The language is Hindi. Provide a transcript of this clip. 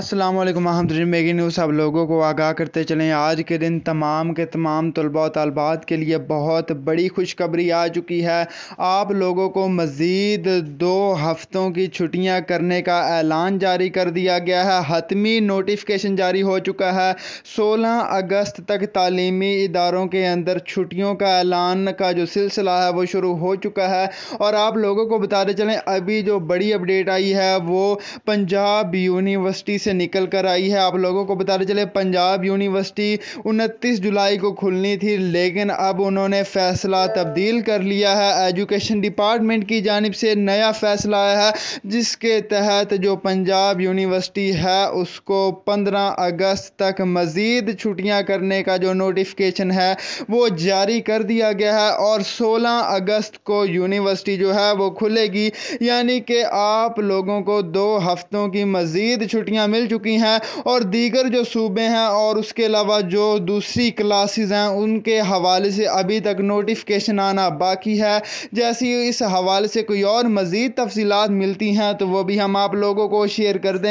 अस्सलाम वालेकुम मेगी न्यूज़ आप लोगों को आगाह करते चलें आज के दिन तमाम के तमाम तलबा तलबात के लिए बहुत बड़ी खुशखबरी आ चुकी है आप लोगों को मज़ीद दो हफ़्तों की छुट्टियां करने का ऐलान जारी कर दिया गया है हतमी नोटिफिकेशन जारी हो चुका है सोलह अगस्त तक तालीमी इदारों के अंदर छुट्टियों का ऐलान का जो सिलसिला है वो शुरू हो चुका है और आप लोगों को बताते चलें अभी जो बड़ी अपडेट आई है वो पंजाब यूनिवर्सिटी से निकल कर आई है आप लोगों को बताते चले पंजाब यूनिवर्सिटी उनतीस जुलाई को खुलनी थी लेकिन अब उन्होंने फैसला तब्दील कर लिया है एजुकेशन डिपार्टमेंट की जानब से नया फैसला आया है जिसके तहत जो पंजाब यूनिवर्सिटी है उसको पंद्रह अगस्त तक मज़ीद छुट्टियाँ करने का जो नोटिफिकेशन है वो जारी कर दिया गया है और सोलह अगस्त को यूनिवर्सिटी जो है वो खुलेगी यानी कि आप लोगों को दो हफ्तों की मज़ीद छुट्टियाँ मिल चुकी हैं और दीगर जो सूबे हैं और उसके अलावा जो दूसरी क्लासेस हैं उनके हवाले से अभी तक नोटिफिकेशन आना बाकी है जैसे इस हवाले से कोई और मज़ीद तफसीत मिलती हैं तो वो भी हम आप लोगों को शेयर कर दें